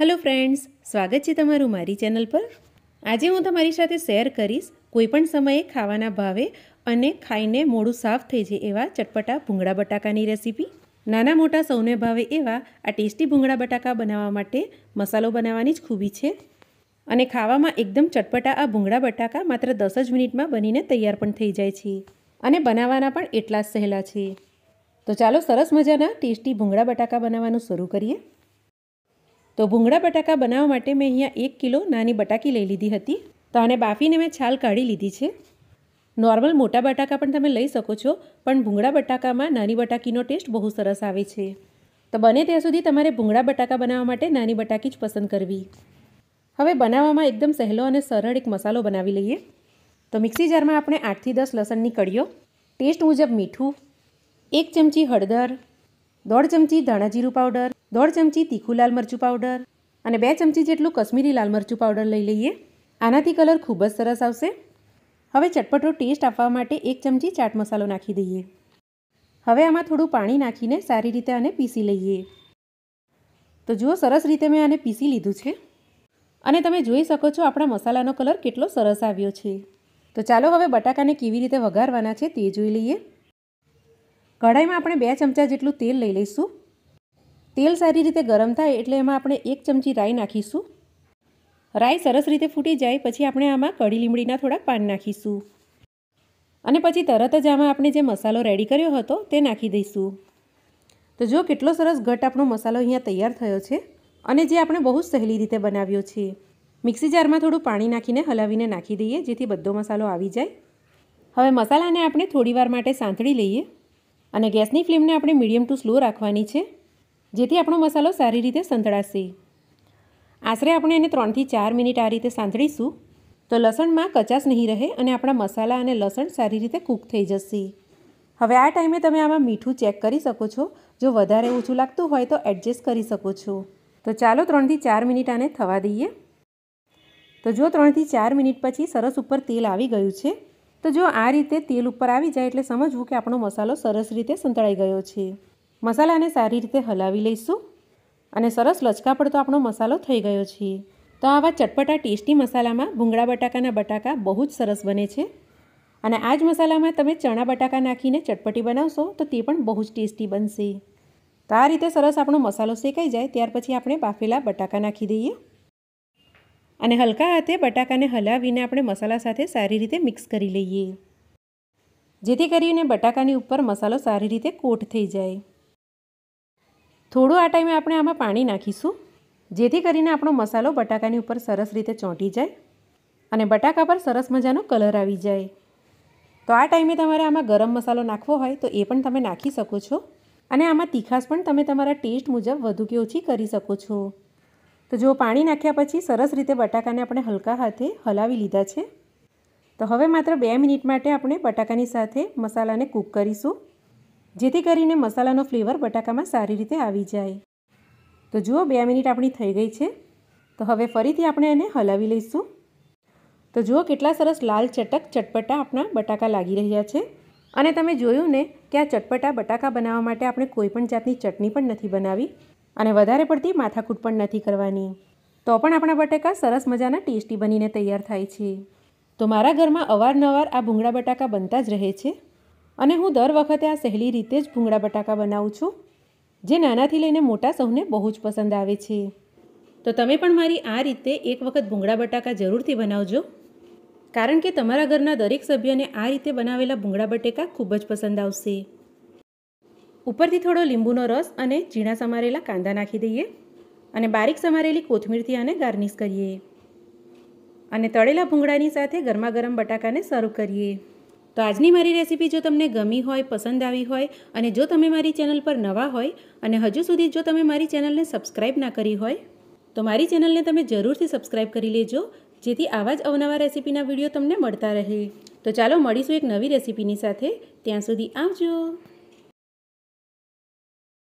hello friends સ્વાગત છે તમારું મારી ચેનલ પર આજે હું તમારી સાથે શેર કરીશ કોઈપણ સમયે ખાવાના ભાવે અને ખાઈને મોડું સાફ થઈ જાય એવા ચટપટા ભૂંગળા બટાકાની રેસીપી નાના મોટા સૌને ભાવે એવા આ ટેસ્ટી ભૂંગળા બટાકા બનાવવા માટે મસાલો બનાવવાની જ ખૂબી છે અને ખાવામાં એકદમ ચટપટા આ ભૂંગળા બટાકા માત્ર દસ જ મિનિટમાં બનીને તૈયાર પણ થઈ જાય છે અને બનાવવાના પણ એટલા જ સહેલા છે તો ચાલો સરસ મજાના ટેસ્ટી ભૂંગળા બટાકા બનાવવાનું શરૂ કરીએ તો ભૂંગળા બટાકા બનાવવા માટે મેં અહીંયા એક કિલો નાની બટાકી લઈ લીધી હતી તો આને બાફીને મેં છાલ કાઢી લીધી છે નોર્મલ મોટા બટાકા પણ તમે લઈ શકો છો પણ ભૂંગળા બટાકામાં નાની બટાકીનો ટેસ્ટ બહુ સરસ આવે છે તો બને ત્યાં સુધી તમારે ભૂંગળા બટાકા બનાવવા માટે નાની બટાકી જ પસંદ કરવી હવે બનાવવામાં એકદમ સહેલો અને સરળ એક મસાલો બનાવી લઈએ તો મિક્સી જારમાં આપણે આઠથી દસ લસણની કળીઓ ટેસ્ટ મુજબ મીઠું એક ચમચી હળદર દોઢ ચમચી ધાણા જીરું પાવડર દોઢ ચમચી તીખું લાલ મરચું પાવડર અને બે ચમચી જેટલું કશ્મીરી લાલ મરચું પાવડર લઈ લઈએ આનાથી કલર ખૂબ જ સરસ આવશે હવે ચટપટો ટેસ્ટ આપવા માટે એક ચમચી ચાટ મસાલો નાખી દઈએ હવે આમાં થોડું પાણી નાખીને સારી રીતે આને પીસી લઈએ તો જુઓ સરસ રીતે મેં આને પીસી લીધું છે અને તમે જોઈ શકો છો આપણા મસાલાનો કલર કેટલો સરસ આવ્યો છે તો ચાલો હવે બટાકાને કેવી રીતે વઘારવાના છે તે જોઈ લઈએ કઢાઈમાં આપણે બે ચમચા જેટલું તેલ લઈ લઈશું તેલ સારી રીતે ગરમ થાય એટલે એમાં આપણે એક ચમચી રાઈ નાખીશું રાઈ સરસ રીતે ફૂટી જાય પછી આપણે આમાં કઢી લીમડીના થોડા પાન નાખીશું અને પછી તરત જ આમાં આપણે જે મસાલો રેડી કર્યો હતો તે નાખી દઈશું તો જો કેટલો સરસ ઘટ આપણો મસાલો અહીંયા તૈયાર થયો છે અને જે આપણે બહુ જ સહેલી રીતે બનાવ્યો છે મિક્સી જારમાં થોડું પાણી નાખીને હલાવીને નાખી દઈએ જેથી બધો મસાલો આવી જાય હવે મસાલાને આપણે થોડીવાર માટે સાંતળી લઈએ અને ગેસની ફ્લેમને આપણે મીડિયમ ટુ સ્લો રાખવાની છે જેથી આપણો મસાલો સારી રીતે સંતળાશે આશરે આપણે એને ત્રણથી ચાર મિનિટ આ રીતે સાંતળીશું તો લસણમાં કચાશ નહીં રહે અને આપણા મસાલા અને લસણ સારી રીતે કૂક થઈ જશે હવે આ ટાઈમે તમે આમાં મીઠું ચેક કરી શકો છો જો વધારે ઓછું લાગતું હોય તો એડજસ્ટ કરી શકો છો તો ચાલો ત્રણથી ચાર મિનિટ આને થવા દઈએ તો જો ત્રણથી ચાર મિનિટ પછી સરસ ઉપર તેલ આવી ગયું છે તો જો આ રીતે તેલ ઉપર આવી જાય એટલે સમજવું કે આપણો મસાલો સરસ રીતે સંતળાઈ ગયો છે મસાલાને સારી રીતે હલાવી લઈશું અને સરસ લચકા પડતો આપણો મસાલો થઈ ગયો છે તો આવા ચટપટા ટેસ્ટી મસાલામાં ભૂંગળા બટાકાના બટાકા બહુ જ સરસ બને છે અને આ જ મસાલામાં તમે ચણા બટાકા નાખીને ચટપટી બનાવશો તો તે પણ બહુ જ ટેસ્ટી બનશે તો આ રીતે સરસ આપણો મસાલો શેકાઈ જાય ત્યાર પછી આપણે બાફેલા બટાકા નાખી દઈએ અને હલકા હાથે બટાકાને હલાવીને આપણે મસાલા સાથે સારી રીતે મિક્સ કરી લઈએ જેથી કરીને બટાકાની ઉપર મસાલો સારી રીતે કોટ થઈ જાય થોડું આ ટાઈમે આપણે આમાં પાણી નાખીશું જેથી કરીને આપણો મસાલો બટાકાની ઉપર સરસ રીતે ચોંટી જાય અને બટાકા પર સરસ મજાનો કલર આવી જાય તો આ ટાઈમે તમારે આમાં ગરમ મસાલો નાખવો હોય તો એ પણ તમે નાખી શકો છો અને આમાં તીખાશ પણ તમે તમારા ટેસ્ટ મુજબ વધુ કે ઓછી કરી શકો છો તો જો પાણી નાખ્યા પછી સરસ રીતે બટાકાને આપણે હલકા હાથે હલાવી લીધા છે તો હવે માત્ર બે મિનિટ માટે આપણે બટાકાની સાથે મસાલાને કૂક કરીશું જેથી કરીને મસાલાનો ફ્લેવર બટાકામાં સારી રીતે આવી જાય તો જુઓ બે મિનિટ આપણી થઈ ગઈ છે તો હવે ફરીથી આપણે એને હલાવી લઈશું તો જુઓ કેટલા સરસ લાલ ચટક ચટપટા આપણા બટાકા લાગી રહ્યા છે અને તમે જોયું ને કે આ ચટપટા બટાકા બનાવવા માટે આપણે કોઈપણ જાતની ચટણી પણ નથી બનાવી અને વધારે પડતી માથાકૂટ પણ નથી કરવાની તો પણ આપણા બટાકા સરસ મજાના ટેસ્ટી બનીને તૈયાર થાય છે તો મારા ઘરમાં અવારનવાર આ ભૂંગળા બટાકા બનતા જ રહે છે અને હું દર વખતે આ સહેલી રીતે જ ભૂંગળા બટાકા બનાવું છું જે નાનાથી લઈને મોટા સૌને બહુ જ પસંદ આવે છે તો તમે પણ મારી આ રીતે એક વખત ભૂંગળા બટાકા જરૂરથી બનાવજો કારણ કે તમારા ઘરના દરેક સભ્યને આ રીતે બનાવેલા ભૂંગળા બટેકા ખૂબ જ પસંદ આવશે ઉપરથી થોડો લીંબુનો રસ અને ઝીણા સમારેલા કાંદા નાખી દઈએ અને બારીક સમારેલી કોથમીરથી આને ગાર્નિશ કરીએ અને તળેલા ભૂંગળાની સાથે ગરમા ગરમ બટાકાને સર્વ કરીએ તો આજની મારી રેસીપી જો તમને ગમી હોય પસંદ આવી હોય અને જો તમે મારી ચેનલ પર નવા હોય અને હજુ સુધી જો તમે મારી ચેનલને સબસ્ક્રાઈબ ના કરી હોય તો મારી ચેનલને તમે જરૂરથી સબસ્ક્રાઈબ કરી લેજો જેથી આવા જ અવનવા રેસીપીના વિડીયો તમને મળતા રહે તો ચાલો મળીશું એક નવી રેસીપીની સાથે ત્યાં સુધી આવજો